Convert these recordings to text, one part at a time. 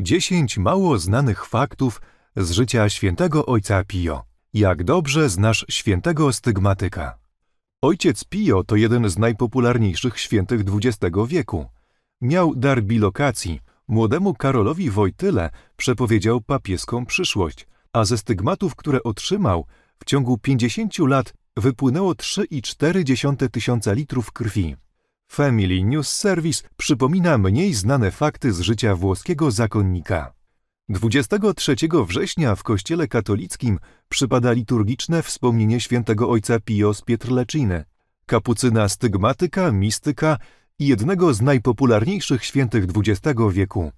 10 mało znanych faktów z życia świętego ojca Pio. Jak dobrze znasz świętego stygmatyka. Ojciec Pio to jeden z najpopularniejszych świętych XX wieku. Miał dar bilokacji. Młodemu Karolowi Wojtyle przepowiedział papieską przyszłość, a ze stygmatów, które otrzymał, w ciągu 50 lat wypłynęło 3,4 tysiąca litrów krwi. Family News Service przypomina mniej znane fakty z życia włoskiego zakonnika. 23 września w kościele katolickim przypada liturgiczne wspomnienie świętego ojca Pio z Pietrleciny, kapucyna stygmatyka, mistyka i jednego z najpopularniejszych świętych XX wieku.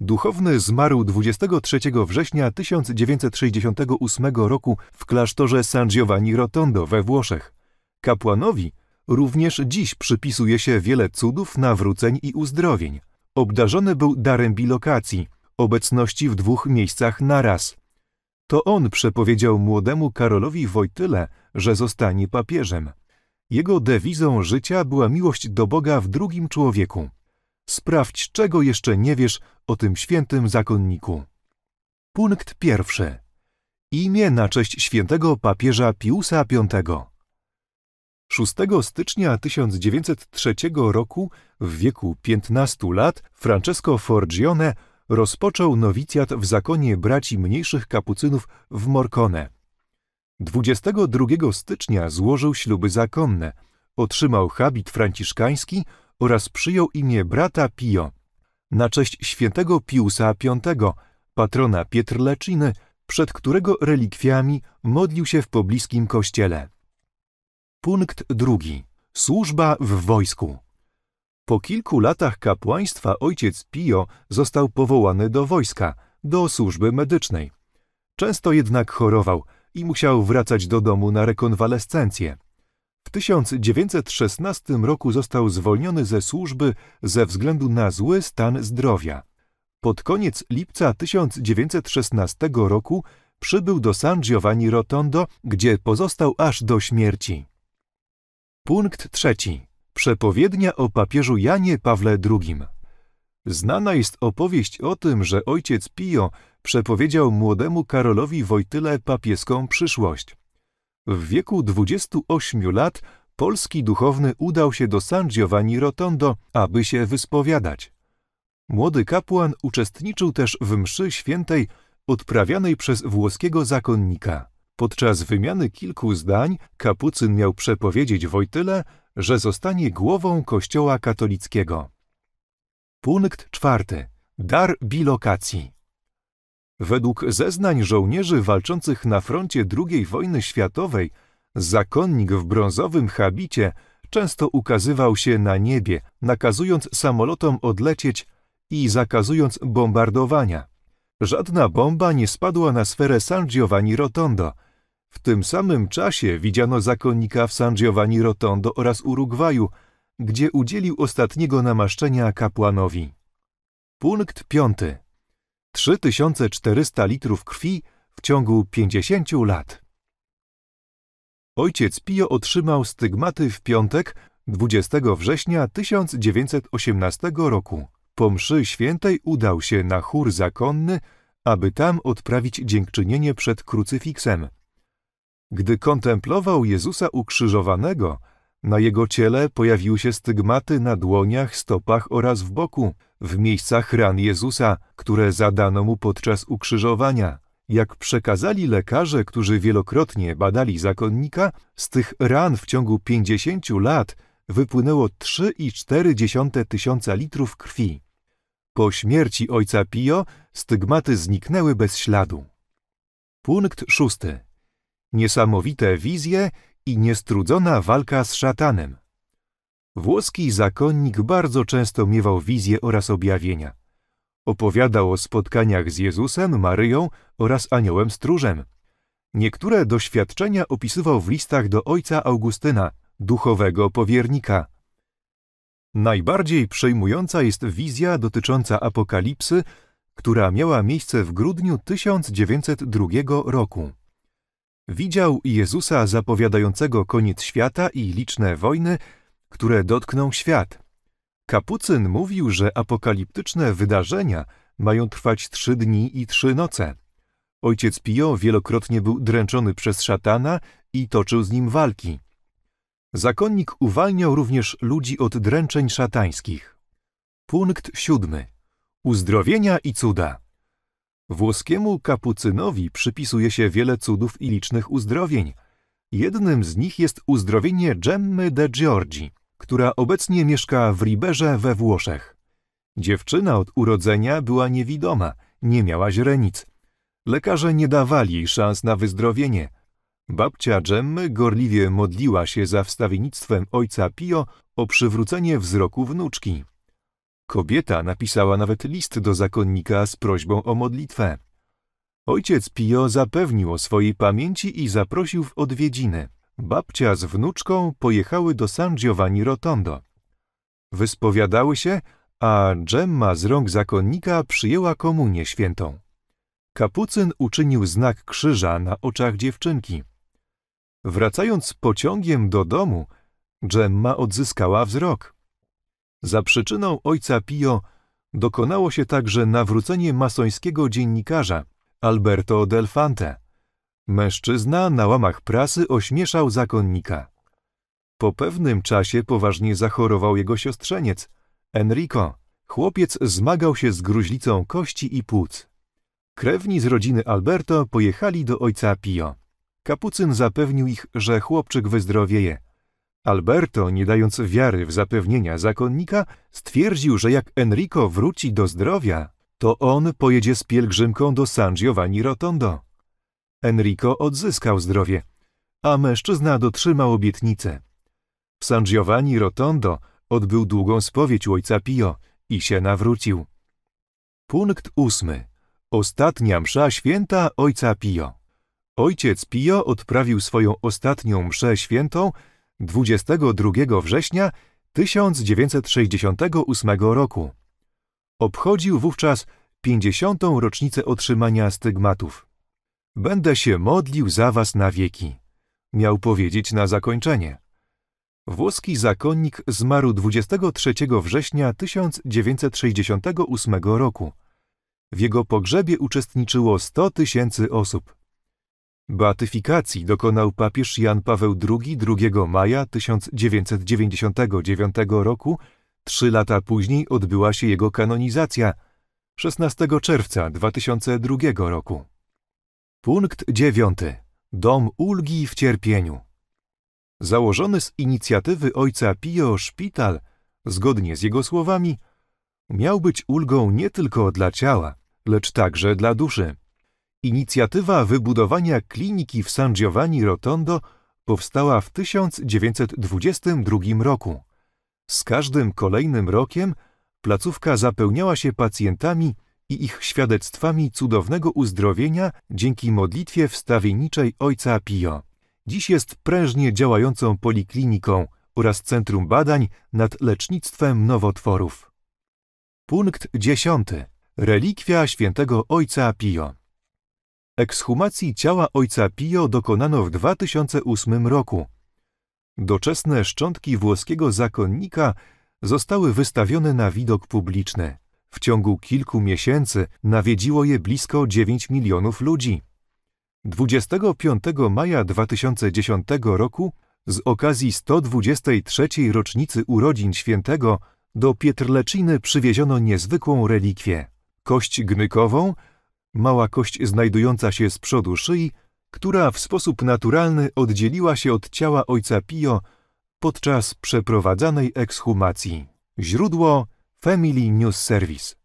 Duchowny zmarł 23 września 1968 roku w klasztorze San Giovanni Rotondo we Włoszech. Kapłanowi Również dziś przypisuje się wiele cudów, nawróceń i uzdrowień. Obdarzony był darem bilokacji, obecności w dwóch miejscach naraz. To on przepowiedział młodemu Karolowi Wojtyle, że zostanie papieżem. Jego dewizą życia była miłość do Boga w drugim człowieku. Sprawdź, czego jeszcze nie wiesz o tym świętym zakonniku. Punkt pierwszy. Imię na cześć świętego papieża Piusa V. 6 stycznia 1903 roku, w wieku 15 lat, Francesco Forgione rozpoczął nowicjat w zakonie braci mniejszych kapucynów w Morcone. 22 stycznia złożył śluby zakonne, otrzymał habit franciszkański oraz przyjął imię brata Pio. Na cześć świętego Piusa V, patrona Pietrleczyny, przed którego relikwiami modlił się w pobliskim kościele. Punkt drugi. Służba w wojsku. Po kilku latach kapłaństwa ojciec Pio został powołany do wojska, do służby medycznej. Często jednak chorował i musiał wracać do domu na rekonwalescencję. W 1916 roku został zwolniony ze służby ze względu na zły stan zdrowia. Pod koniec lipca 1916 roku przybył do San Giovanni Rotondo, gdzie pozostał aż do śmierci. Punkt trzeci. Przepowiednia o papieżu Janie Pawle II. Znana jest opowieść o tym, że ojciec Pio przepowiedział młodemu Karolowi Wojtyle papieską przyszłość. W wieku 28 lat polski duchowny udał się do San Giovanni Rotondo, aby się wyspowiadać. Młody kapłan uczestniczył też w mszy świętej odprawianej przez włoskiego zakonnika. Podczas wymiany kilku zdań kapucyn miał przepowiedzieć Wojtyle, że zostanie głową Kościoła katolickiego. Punkt czwarty. Dar bilokacji. Według zeznań żołnierzy walczących na froncie II wojny światowej, zakonnik w brązowym habicie często ukazywał się na niebie, nakazując samolotom odlecieć i zakazując bombardowania. Żadna bomba nie spadła na sferę San Giovanni Rotondo – w tym samym czasie widziano zakonnika w San Giovanni Rotondo oraz Urugwaju, gdzie udzielił ostatniego namaszczenia kapłanowi. Punkt piąty. 3400 litrów krwi w ciągu 50 lat. Ojciec Pio otrzymał stygmaty w piątek 20 września 1918 roku. Po mszy świętej udał się na chór zakonny, aby tam odprawić dziękczynienie przed krucyfiksem. Gdy kontemplował Jezusa ukrzyżowanego, na jego ciele pojawiły się stygmaty na dłoniach, stopach oraz w boku, w miejscach ran Jezusa, które zadano mu podczas ukrzyżowania. Jak przekazali lekarze, którzy wielokrotnie badali zakonnika, z tych ran w ciągu 50 lat wypłynęło 3,4 tysiąca litrów krwi. Po śmierci ojca Pio stygmaty zniknęły bez śladu. Punkt szósty niesamowite wizje i niestrudzona walka z szatanem. Włoski zakonnik bardzo często miewał wizje oraz objawienia. Opowiadał o spotkaniach z Jezusem, Maryją oraz aniołem stróżem. Niektóre doświadczenia opisywał w listach do ojca Augustyna, duchowego powiernika. Najbardziej przejmująca jest wizja dotycząca apokalipsy, która miała miejsce w grudniu 1902 roku widział Jezusa zapowiadającego koniec świata i liczne wojny, które dotkną świat. Kapucyn mówił, że apokaliptyczne wydarzenia mają trwać trzy dni i trzy noce. Ojciec Pio wielokrotnie był dręczony przez szatana i toczył z nim walki. Zakonnik uwalniał również ludzi od dręczeń szatańskich. Punkt siódmy. Uzdrowienia i cuda. Włoskiemu kapucynowi przypisuje się wiele cudów i licznych uzdrowień. Jednym z nich jest uzdrowienie Gemmy de Giorgi, która obecnie mieszka w Riberze we Włoszech. Dziewczyna od urodzenia była niewidoma, nie miała źrenic. Lekarze nie dawali jej szans na wyzdrowienie. Babcia Gemmy gorliwie modliła się za wstawiennictwem ojca Pio o przywrócenie wzroku wnuczki. Kobieta napisała nawet list do zakonnika z prośbą o modlitwę. Ojciec Pio zapewnił o swojej pamięci i zaprosił w odwiedziny. Babcia z wnuczką pojechały do San Giovanni Rotondo. Wyspowiadały się, a Gemma z rąk zakonnika przyjęła komunię świętą. Kapucyn uczynił znak krzyża na oczach dziewczynki. Wracając pociągiem do domu, Gemma odzyskała wzrok. Za przyczyną ojca Pio dokonało się także nawrócenie masońskiego dziennikarza Alberto Del Fante. Mężczyzna na łamach prasy ośmieszał zakonnika. Po pewnym czasie poważnie zachorował jego siostrzeniec, Enrico. Chłopiec zmagał się z gruźlicą kości i płuc. Krewni z rodziny Alberto pojechali do ojca Pio. Kapucyn zapewnił ich, że chłopczyk wyzdrowieje – Alberto, nie dając wiary w zapewnienia zakonnika, stwierdził, że jak Enrico wróci do zdrowia, to on pojedzie z pielgrzymką do San Giovanni Rotondo. Enrico odzyskał zdrowie, a mężczyzna dotrzymał obietnicę. W San Giovanni Rotondo odbył długą spowiedź u ojca Pio i się nawrócił. Punkt ósmy. Ostatnia msza święta ojca Pio. Ojciec Pio odprawił swoją ostatnią mszę świętą 22 września 1968 roku. Obchodził wówczas 50. rocznicę otrzymania stygmatów. Będę się modlił za was na wieki, miał powiedzieć na zakończenie. Włoski zakonnik zmarł 23 września 1968 roku. W jego pogrzebie uczestniczyło 100 tysięcy osób. Beatyfikacji dokonał papież Jan Paweł II 2 maja 1999 roku, trzy lata później odbyła się jego kanonizacja 16 czerwca 2002 roku. Punkt 9. Dom ulgi w cierpieniu. Założony z inicjatywy ojca Pio szpital, zgodnie z jego słowami, miał być ulgą nie tylko dla ciała, lecz także dla duszy. Inicjatywa wybudowania kliniki w San Giovanni Rotondo powstała w 1922 roku. Z każdym kolejnym rokiem placówka zapełniała się pacjentami i ich świadectwami cudownego uzdrowienia dzięki modlitwie wstawienniczej ojca Pio. Dziś jest prężnie działającą polikliniką oraz Centrum Badań nad Lecznictwem Nowotworów. Punkt 10. Relikwia świętego ojca Pio. Ekshumacji ciała ojca Pio dokonano w 2008 roku. Doczesne szczątki włoskiego zakonnika zostały wystawione na widok publiczny. W ciągu kilku miesięcy nawiedziło je blisko 9 milionów ludzi. 25 maja 2010 roku z okazji 123. rocznicy urodzin świętego do Pietrleczyny przywieziono niezwykłą relikwię. Kość gnykową – Mała kość znajdująca się z przodu szyi, która w sposób naturalny oddzieliła się od ciała ojca Pio podczas przeprowadzanej ekshumacji. Źródło Family News Service